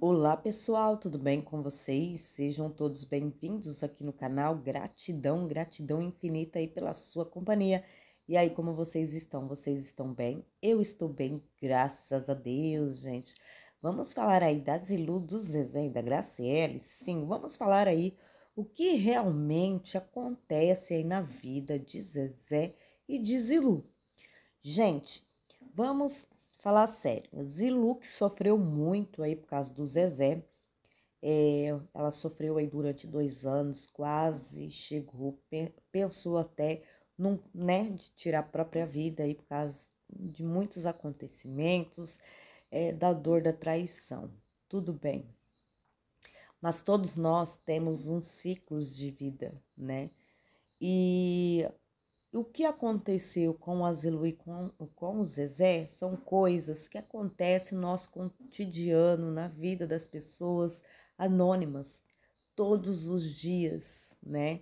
Olá pessoal, tudo bem com vocês? Sejam todos bem-vindos aqui no canal. Gratidão, gratidão infinita aí pela sua companhia. E aí, como vocês estão? Vocês estão bem? Eu estou bem, graças a Deus, gente. Vamos falar aí da Zilu, do Zezé e da Graciele? Sim, vamos falar aí o que realmente acontece aí na vida de Zezé e de Zilu. Gente, vamos falar sério, a Zilu que sofreu muito aí por causa do Zezé. É, ela sofreu aí durante dois anos, quase chegou, pensou até num, né, de tirar a própria vida aí por causa de muitos acontecimentos, é, da dor da traição. Tudo bem. Mas todos nós temos uns ciclos de vida, né? E o que aconteceu com o Azilu e com, com o Zezé são coisas que acontecem no nosso cotidiano, na vida das pessoas anônimas, todos os dias, né?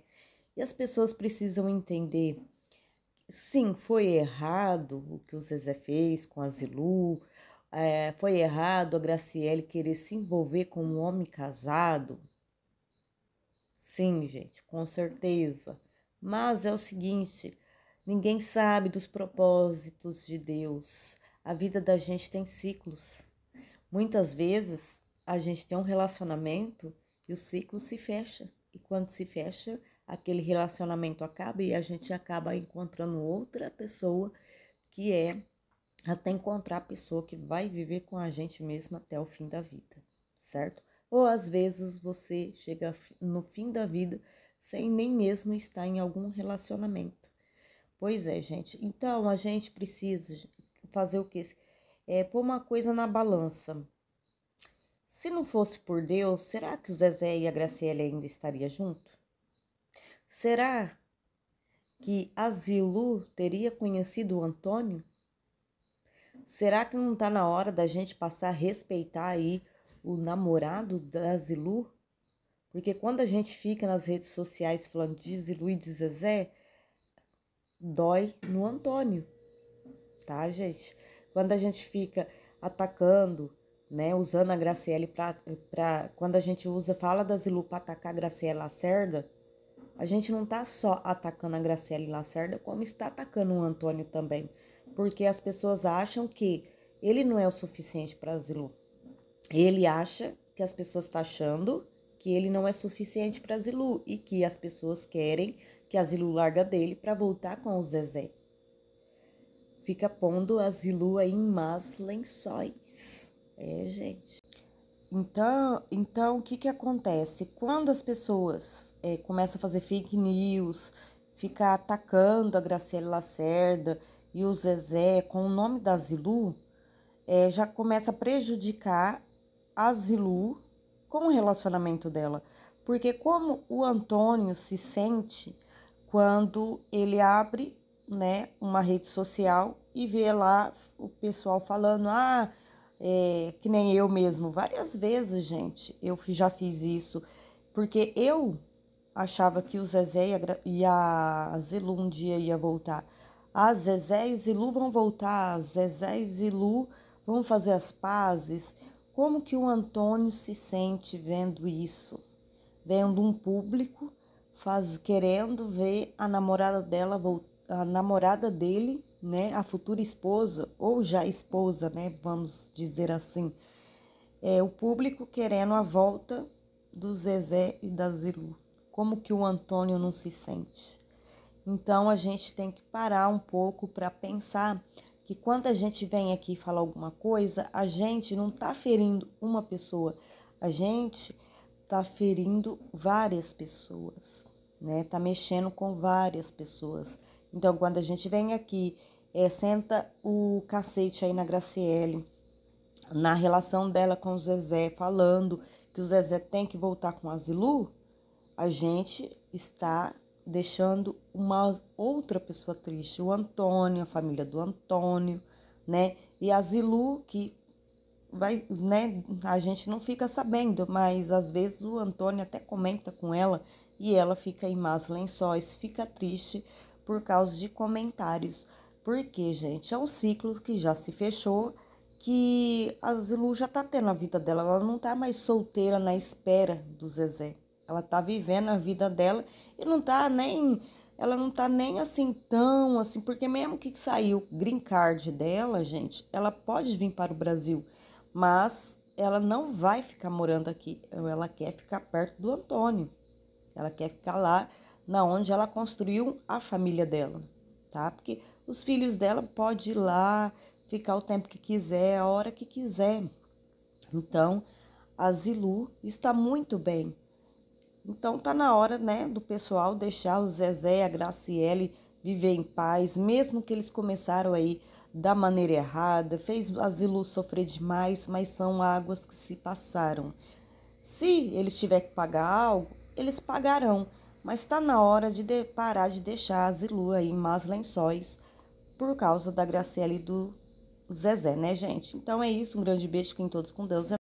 E as pessoas precisam entender. Sim, foi errado o que o Zezé fez com a Zilu, é, foi errado a Graciele querer se envolver com um homem casado. Sim, gente, com certeza. Mas é o seguinte, Ninguém sabe dos propósitos de Deus. A vida da gente tem ciclos. Muitas vezes a gente tem um relacionamento e o ciclo se fecha. E quando se fecha, aquele relacionamento acaba e a gente acaba encontrando outra pessoa que é até encontrar a pessoa que vai viver com a gente mesmo até o fim da vida, certo? Ou às vezes você chega no fim da vida sem nem mesmo estar em algum relacionamento. Pois é, gente. Então a gente precisa fazer o que? É pôr uma coisa na balança. Se não fosse por Deus, será que o Zezé e a Graciela ainda estariam juntos? Será que Asilu teria conhecido o Antônio? Será que não está na hora da gente passar a respeitar aí o namorado da Zilu? Porque quando a gente fica nas redes sociais falando de Zilu e de Zezé, dói no Antônio, tá, gente? Quando a gente fica atacando, né, usando a Graciele para quando a gente usa fala da Zilu para atacar a Graciele Lacerda, a gente não tá só atacando a Graciele Lacerda, como está atacando o Antônio também, porque as pessoas acham que ele não é o suficiente para Zilu. Ele acha que as pessoas estão tá achando que ele não é suficiente para Zilu e que as pessoas querem que a Zilu larga dele para voltar com o Zezé. Fica pondo a Zilu aí em más lençóis. É, gente. Então, então o que, que acontece? Quando as pessoas é, começam a fazer fake news, ficar atacando a Graciela Lacerda e o Zezé com o nome da Zilu, é, já começa a prejudicar a Zilu com o relacionamento dela. Porque como o Antônio se sente quando ele abre né, uma rede social e vê lá o pessoal falando, ah, é, que nem eu mesmo, várias vezes, gente, eu já fiz isso, porque eu achava que o Zezé e a, Zilu um dia ia voltar. Ah, Zezé e Zilu vão voltar, Zezé e Zilu vão fazer as pazes. Como que o Antônio se sente vendo isso? Vendo um público faz querendo ver a namorada dela a namorada dele, né, a futura esposa ou já esposa, né, vamos dizer assim. É o público querendo a volta do Zezé e da Zilu. Como que o Antônio não se sente? Então a gente tem que parar um pouco para pensar que quando a gente vem aqui falar alguma coisa, a gente não está ferindo uma pessoa, a gente está ferindo várias pessoas, né? Tá mexendo com várias pessoas. Então, quando a gente vem aqui, é, senta o cacete aí na Graciele, na relação dela com o Zezé, falando que o Zezé tem que voltar com a Zilu, a gente está deixando uma outra pessoa triste, o Antônio, a família do Antônio, né? E a Zilu, que vai, né, a gente não fica sabendo, mas às vezes o Antônio até comenta com ela e ela fica em más lençóis, fica triste por causa de comentários. Porque, gente, é um ciclo que já se fechou, que a Zilu já tá tendo a vida dela, ela não tá mais solteira na espera do Zezé. Ela tá vivendo a vida dela e não tá nem ela não tá nem assim tão assim, porque mesmo que saiu green card dela, gente, ela pode vir para o Brasil mas ela não vai ficar morando aqui, ela quer ficar perto do Antônio. Ela quer ficar lá na onde ela construiu a família dela, tá? Porque os filhos dela pode ir lá, ficar o tempo que quiser, a hora que quiser. Então, a Zilu está muito bem. Então tá na hora, né, do pessoal deixar o Zezé e a Graciele viver em paz, mesmo que eles começaram aí da maneira errada, fez Asilu sofrer demais, mas são águas que se passaram. Se eles tiverem que pagar algo, eles pagarão, mas está na hora de, de, parar de deixar Asilu aí em más lençóis por causa da Graciela e do Zezé, né, gente? Então é isso, um grande beijo, fiquem todos com Deus.